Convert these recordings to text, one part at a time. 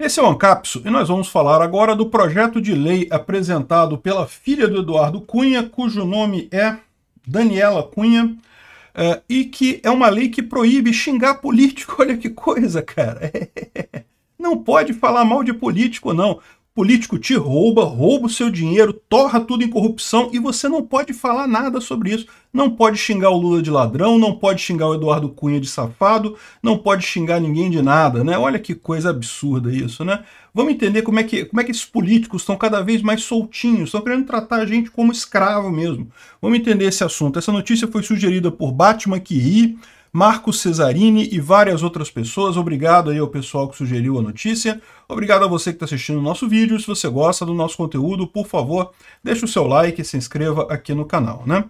Esse é o Ancapso e nós vamos falar agora do projeto de lei apresentado pela filha do Eduardo Cunha, cujo nome é Daniela Cunha, uh, e que é uma lei que proíbe xingar político. Olha que coisa, cara. não pode falar mal de político, não político te rouba, rouba o seu dinheiro, torra tudo em corrupção e você não pode falar nada sobre isso. Não pode xingar o Lula de ladrão, não pode xingar o Eduardo Cunha de safado, não pode xingar ninguém de nada, né? Olha que coisa absurda isso, né? Vamos entender como é que, como é que esses políticos estão cada vez mais soltinhos, estão querendo tratar a gente como escravo mesmo. Vamos entender esse assunto. Essa notícia foi sugerida por Batman que ri, Marcos Cesarini e várias outras pessoas. Obrigado aí ao pessoal que sugeriu a notícia. Obrigado a você que está assistindo o nosso vídeo. Se você gosta do nosso conteúdo, por favor, deixe o seu like e se inscreva aqui no canal, né?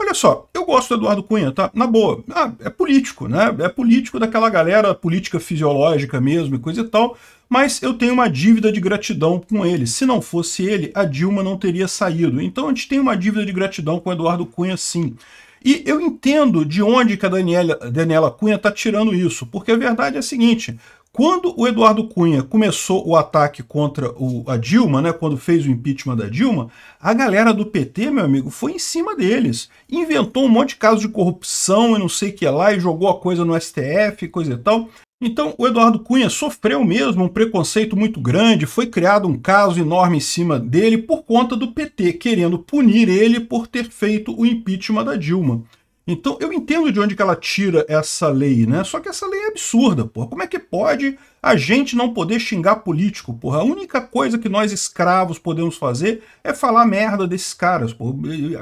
Olha só, eu gosto do Eduardo Cunha, tá? Na boa, ah, é político, né? É político daquela galera, política fisiológica mesmo e coisa e tal, mas eu tenho uma dívida de gratidão com ele. Se não fosse ele, a Dilma não teria saído. Então a gente tem uma dívida de gratidão com o Eduardo Cunha, sim. E eu entendo de onde que a Daniela, Daniela Cunha está tirando isso, porque a verdade é a seguinte: quando o Eduardo Cunha começou o ataque contra o, a Dilma, né, quando fez o impeachment da Dilma, a galera do PT, meu amigo, foi em cima deles. Inventou um monte de casos de corrupção e não sei o que lá, e jogou a coisa no STF, coisa e tal. Então, o Eduardo Cunha sofreu mesmo um preconceito muito grande, foi criado um caso enorme em cima dele por conta do PT querendo punir ele por ter feito o impeachment da Dilma. Então, eu entendo de onde que ela tira essa lei, né? Só que essa lei é absurda, porra. Como é que pode a gente não poder xingar político, porra? A única coisa que nós escravos podemos fazer é falar merda desses caras, porra.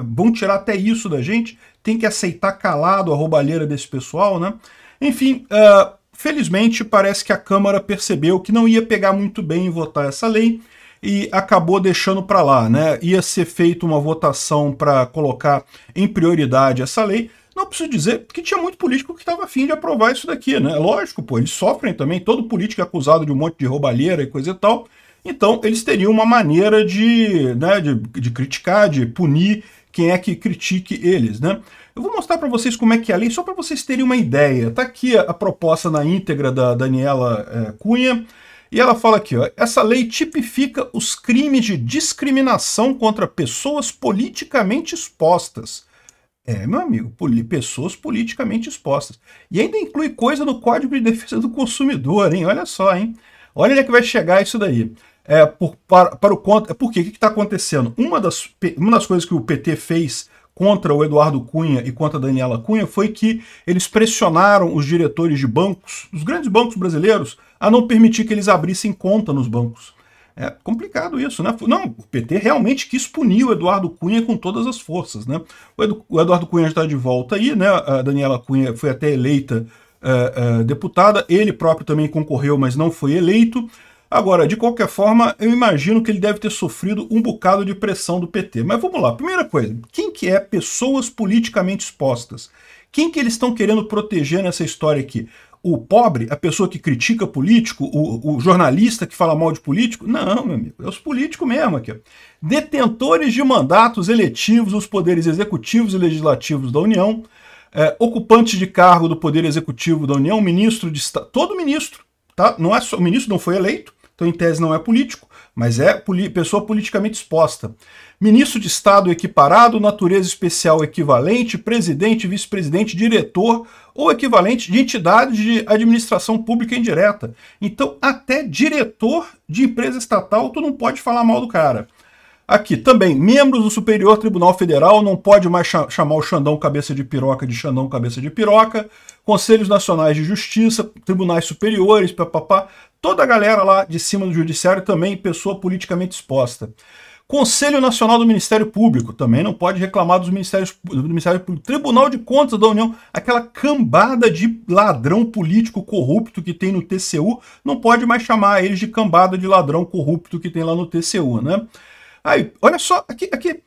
Vão tirar até isso da gente, tem que aceitar calado a roubalheira desse pessoal, né? Enfim, uh, Felizmente, parece que a Câmara percebeu que não ia pegar muito bem em votar essa lei e acabou deixando para lá, né? Ia ser feita uma votação para colocar em prioridade essa lei. Não preciso dizer que tinha muito político que estava afim de aprovar isso daqui, né? Lógico, pô, eles sofrem também, todo político é acusado de um monte de roubalheira e coisa e tal. Então, eles teriam uma maneira de, né, de, de criticar, de punir quem é que critique eles, né? Eu vou mostrar para vocês como é que é a lei, só para vocês terem uma ideia. Tá aqui a, proposta na íntegra da Daniela é, Cunha, e ela fala aqui, ó, essa lei tipifica os crimes de discriminação contra pessoas politicamente expostas. É, meu amigo, poli pessoas politicamente expostas. E ainda inclui coisa no Código de Defesa do Consumidor, hein? Olha só, hein? Olha onde é que vai chegar isso daí é, por, para, para o contra. Por quê? O que está acontecendo? Uma das, uma das coisas que o PT fez contra o Eduardo Cunha e contra a Daniela Cunha foi que eles pressionaram os diretores de bancos, os grandes bancos brasileiros, a não permitir que eles abrissem conta nos bancos. É complicado isso, né? Não, o PT realmente quis punir o Eduardo Cunha com todas as forças, né? O, Edu, o Eduardo Cunha está de volta aí, né? A Daniela Cunha foi até eleita uh, uh, deputada, ele próprio também concorreu, mas não foi eleito. Agora, de qualquer forma, eu imagino que ele deve ter sofrido um bocado de pressão do PT. Mas vamos lá, primeira coisa, quem que é pessoas politicamente expostas? Quem que eles estão querendo proteger nessa história aqui? O pobre, a pessoa que critica político, o, o jornalista que fala mal de político? Não, meu amigo, é os políticos mesmo aqui. Detentores de mandatos eletivos os poderes executivos e legislativos da União, é, ocupantes de cargo do poder executivo da União, ministro de Estado, todo ministro, tá? Não é só, o ministro não foi eleito, então em tese não é político, mas é pessoa politicamente exposta. Ministro de Estado equiparado, natureza especial equivalente, presidente, vice-presidente, diretor ou equivalente de entidade de administração pública indireta. Então, até diretor de empresa estatal, tu não pode falar mal do cara. Aqui também, membros do Superior Tribunal Federal não pode mais chamar o Xandão cabeça de piroca de Xandão cabeça de piroca. Conselhos Nacionais de Justiça, tribunais superiores, papapá, toda a galera lá de cima do judiciário também pessoa politicamente exposta. Conselho Nacional do Ministério Público também não pode reclamar dos ministérios do Ministério Público. Tribunal de Contas da União, aquela cambada de ladrão político corrupto que tem no TCU, não pode mais chamar eles de cambada de ladrão corrupto que tem lá no TCU, né? Aí, olha só, aqui, aqui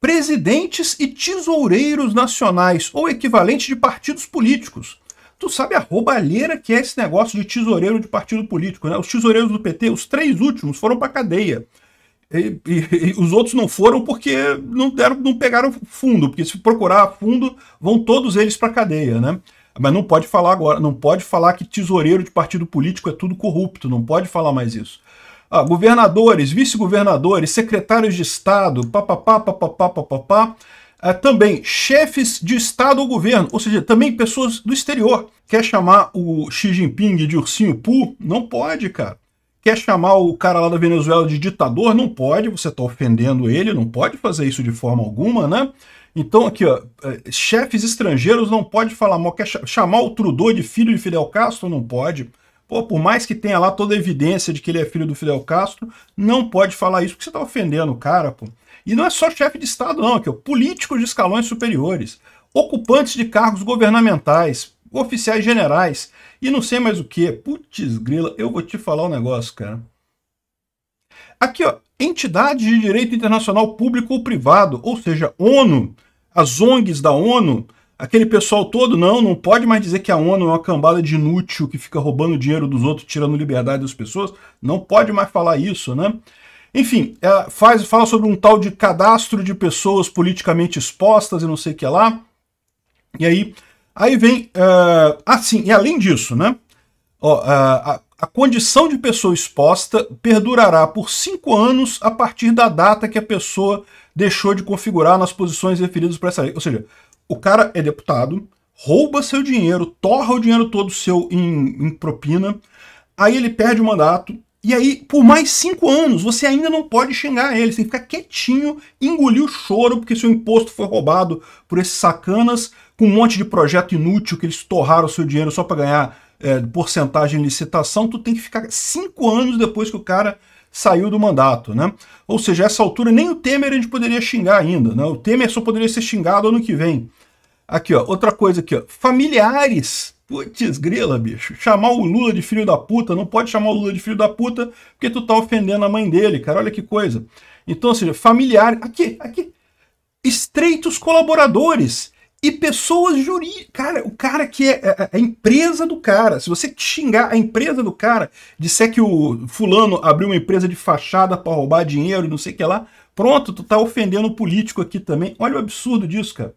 presidentes e tesoureiros nacionais ou equivalente de partidos políticos. Tu sabe a roubalheira que é esse negócio de tesoureiro de partido político, né? Os tesoureiros do PT, os três últimos, foram para cadeia. E, e, e, os outros não foram porque não deram, não pegaram fundo, porque se procurar fundo, vão todos eles para cadeia, né? Mas não pode falar agora, não pode falar que tesoureiro de partido político é tudo corrupto, não pode falar mais isso. Ah, governadores, vice-governadores, secretários de Estado, papapá, papapá, papapá. papapá Uh, também chefes de Estado ou governo, ou seja, também pessoas do exterior. Quer chamar o Xi Jinping de ursinho pu? Não pode, cara. Quer chamar o cara lá da Venezuela de ditador? Não pode, você está ofendendo ele, não pode fazer isso de forma alguma, né? Então aqui, ó, é, chefes estrangeiros não pode falar mal. Quer chamar o Trudeau de filho de Fidel Castro? Não pode. Pô, por mais que tenha lá toda a evidência de que ele é filho do Fidel Castro, não pode falar isso porque você está ofendendo o cara, pô. E não é só chefe de Estado, não, que ó, é políticos de escalões superiores, ocupantes de cargos governamentais, oficiais generais e não sei mais o que. Putz, grila, eu vou te falar um negócio, cara. Aqui, ó, entidades de direito internacional público ou privado, ou seja, ONU, as ONGs da ONU, aquele pessoal todo, não, não pode mais dizer que a ONU é uma cambada de inútil que fica roubando dinheiro dos outros, tirando liberdade das pessoas, não pode mais falar isso, né? Enfim, é, faz, fala sobre um tal de cadastro de pessoas politicamente expostas e não sei o que lá. E aí, aí vem. Uh, ah, sim, e além disso, né? Ó, é, a, a condição de pessoa exposta perdurará por cinco anos a partir da data que a pessoa deixou de configurar nas posições referidas para essa lei. Ou seja, o cara é deputado, rouba seu dinheiro, torra o dinheiro todo seu em, em propina, aí ele perde o mandato, e aí, por mais cinco anos, você ainda não pode xingar ele. Você tem que ficar quietinho, engolir o choro, porque seu imposto foi roubado por esses sacanas com um monte de projeto inútil que eles torraram seu dinheiro só para ganhar é, porcentagem de licitação. Tu tem que ficar cinco anos depois que o cara saiu do mandato, né? Ou seja, a essa altura nem o Temer a gente poderia xingar ainda, né? O Temer só poderia ser xingado ano que vem. Aqui, ó, outra coisa aqui, ó. Familiares Putz, grila, bicho. Chamar o Lula de filho da puta, não pode chamar o Lula de filho da puta, porque tu tá ofendendo a mãe dele, cara. Olha que coisa. Então, ou seja, familiar. Aqui, aqui. Estreitos colaboradores e pessoas jurídicas. Cara, o cara que é, é, é a, empresa do cara. Se você xingar a empresa do cara, disser que o fulano abriu uma empresa de fachada para roubar dinheiro e não sei o que lá, pronto, tu tá ofendendo o político aqui também. Olha o absurdo disso, cara.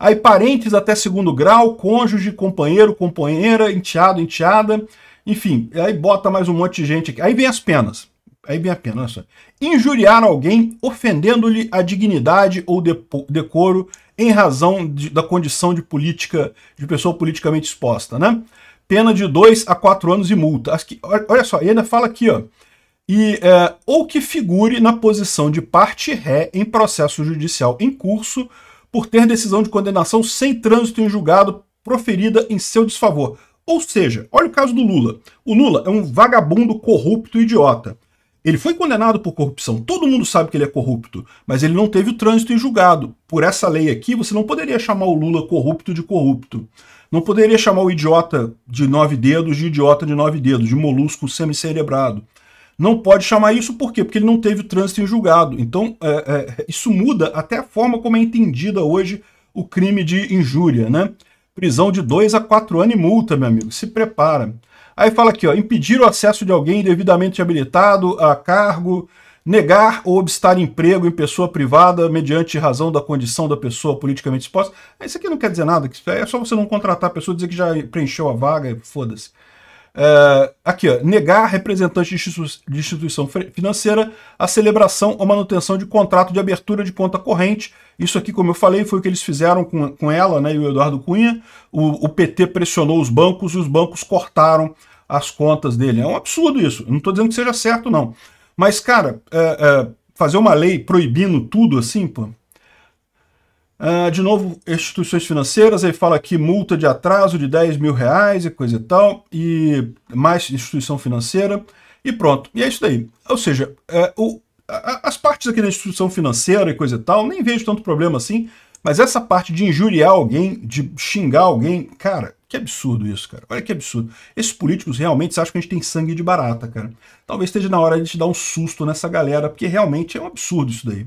Aí parentes até segundo grau, cônjuge, companheiro, companheira, enteado, enteada, enfim, aí bota mais um monte de gente aqui. Aí vem as penas. Aí vem a pena, olha só. Injuriar alguém ofendendo-lhe a dignidade ou decoro em razão de, da condição de política, de pessoa politicamente exposta, né? Pena de 2 a 4 anos e multa. olha só, e ainda fala aqui, ó e é, ou que figure na posição de parte ré em processo judicial em curso por ter decisão de condenação sem trânsito em julgado proferida em seu desfavor. Ou seja, olha o caso do Lula. O Lula é um vagabundo corrupto e idiota. Ele foi condenado por corrupção, todo mundo sabe que ele é corrupto, mas ele não teve o trânsito em julgado. Por essa lei aqui, você não poderia chamar o Lula corrupto de corrupto. Não poderia chamar o idiota de nove dedos de idiota de nove dedos, de molusco semicerebrado. Não pode chamar isso por quê? Porque ele não teve o trânsito em julgado. Então, é, é, isso muda até a forma como é entendida hoje o crime de injúria, né? Prisão de dois a quatro anos e multa, meu amigo. Se prepara. Aí fala aqui, ó, impedir o acesso de alguém devidamente habilitado a cargo, negar ou obstar emprego em pessoa privada mediante razão da condição da pessoa politicamente exposta. Isso aqui não quer dizer nada, é só você não contratar a pessoa dizer que já preencheu a vaga, foda-se. Uh, aqui, ó, negar representante de instituição financeira a celebração ou manutenção de contrato de abertura de conta corrente. Isso aqui, como eu falei, foi o que eles fizeram com, com ela né, e o Eduardo Cunha. O, o PT pressionou os bancos e os bancos cortaram as contas dele. É um absurdo isso. Não estou dizendo que seja certo, não. Mas, cara, é, é, fazer uma lei proibindo tudo assim, pô, Uh, de novo, instituições financeiras, aí fala aqui multa de atraso de 10 mil reais e coisa e tal, e mais instituição financeira, e pronto. E é isso daí. Ou seja, é, o, a, as partes aqui da instituição financeira e coisa e tal, nem vejo tanto problema assim, mas essa parte de injuriar alguém, de xingar alguém, cara, que absurdo isso, cara. Olha que absurdo. Esses políticos realmente acham que a gente tem sangue de barata, cara. Talvez esteja na hora de a gente dar um susto nessa galera, porque realmente é um absurdo isso daí.